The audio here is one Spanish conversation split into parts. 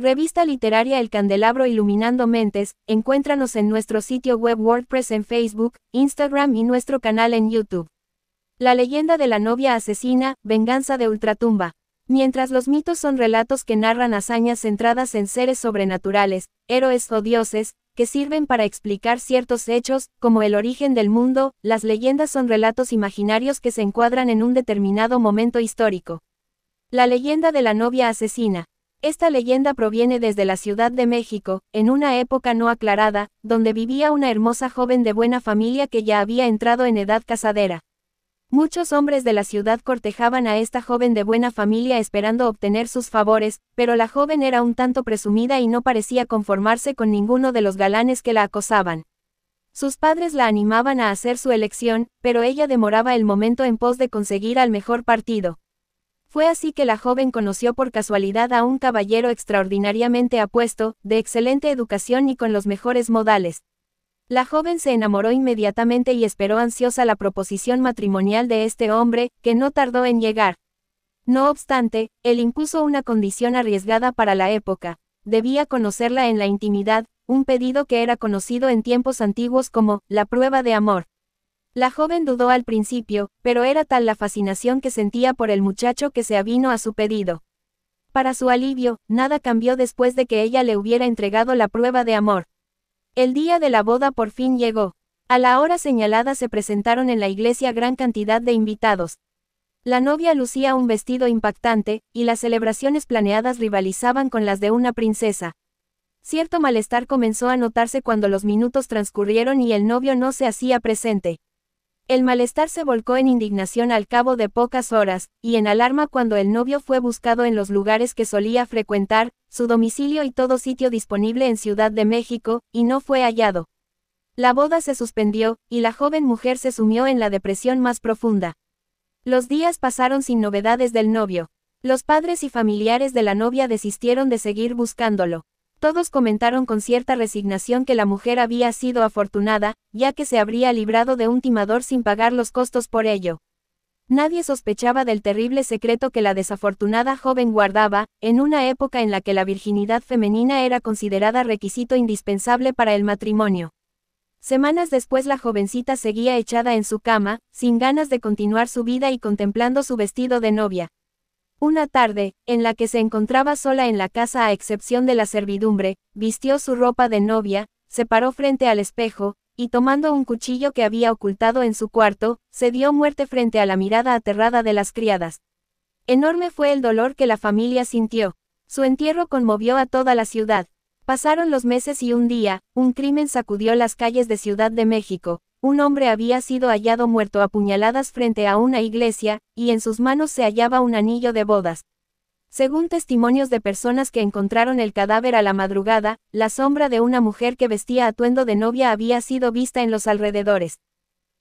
Revista literaria El Candelabro Iluminando Mentes, encuéntranos en nuestro sitio web WordPress en Facebook, Instagram y nuestro canal en YouTube. La leyenda de la novia asesina, venganza de ultratumba. Mientras los mitos son relatos que narran hazañas centradas en seres sobrenaturales, héroes o dioses, que sirven para explicar ciertos hechos, como el origen del mundo, las leyendas son relatos imaginarios que se encuadran en un determinado momento histórico. La leyenda de la novia asesina. Esta leyenda proviene desde la Ciudad de México, en una época no aclarada, donde vivía una hermosa joven de buena familia que ya había entrado en edad casadera. Muchos hombres de la ciudad cortejaban a esta joven de buena familia esperando obtener sus favores, pero la joven era un tanto presumida y no parecía conformarse con ninguno de los galanes que la acosaban. Sus padres la animaban a hacer su elección, pero ella demoraba el momento en pos de conseguir al mejor partido. Fue así que la joven conoció por casualidad a un caballero extraordinariamente apuesto, de excelente educación y con los mejores modales. La joven se enamoró inmediatamente y esperó ansiosa la proposición matrimonial de este hombre, que no tardó en llegar. No obstante, él impuso una condición arriesgada para la época. Debía conocerla en la intimidad, un pedido que era conocido en tiempos antiguos como la prueba de amor. La joven dudó al principio, pero era tal la fascinación que sentía por el muchacho que se avino a su pedido. Para su alivio, nada cambió después de que ella le hubiera entregado la prueba de amor. El día de la boda por fin llegó. A la hora señalada se presentaron en la iglesia gran cantidad de invitados. La novia lucía un vestido impactante, y las celebraciones planeadas rivalizaban con las de una princesa. Cierto malestar comenzó a notarse cuando los minutos transcurrieron y el novio no se hacía presente. El malestar se volcó en indignación al cabo de pocas horas, y en alarma cuando el novio fue buscado en los lugares que solía frecuentar, su domicilio y todo sitio disponible en Ciudad de México, y no fue hallado. La boda se suspendió, y la joven mujer se sumió en la depresión más profunda. Los días pasaron sin novedades del novio. Los padres y familiares de la novia desistieron de seguir buscándolo. Todos comentaron con cierta resignación que la mujer había sido afortunada, ya que se habría librado de un timador sin pagar los costos por ello. Nadie sospechaba del terrible secreto que la desafortunada joven guardaba, en una época en la que la virginidad femenina era considerada requisito indispensable para el matrimonio. Semanas después la jovencita seguía echada en su cama, sin ganas de continuar su vida y contemplando su vestido de novia. Una tarde, en la que se encontraba sola en la casa a excepción de la servidumbre, vistió su ropa de novia, se paró frente al espejo, y tomando un cuchillo que había ocultado en su cuarto, se dio muerte frente a la mirada aterrada de las criadas. Enorme fue el dolor que la familia sintió. Su entierro conmovió a toda la ciudad. Pasaron los meses y un día, un crimen sacudió las calles de Ciudad de México, un hombre había sido hallado muerto a puñaladas frente a una iglesia, y en sus manos se hallaba un anillo de bodas. Según testimonios de personas que encontraron el cadáver a la madrugada, la sombra de una mujer que vestía atuendo de novia había sido vista en los alrededores.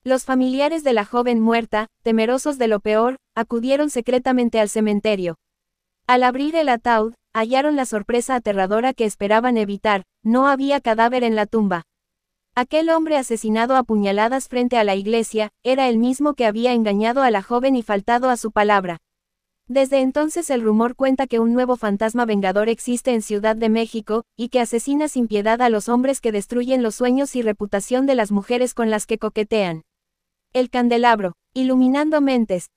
Los familiares de la joven muerta, temerosos de lo peor, acudieron secretamente al cementerio. Al abrir el ataúd, hallaron la sorpresa aterradora que esperaban evitar, no había cadáver en la tumba. Aquel hombre asesinado a puñaladas frente a la iglesia, era el mismo que había engañado a la joven y faltado a su palabra. Desde entonces el rumor cuenta que un nuevo fantasma vengador existe en Ciudad de México, y que asesina sin piedad a los hombres que destruyen los sueños y reputación de las mujeres con las que coquetean. El candelabro, iluminando mentes,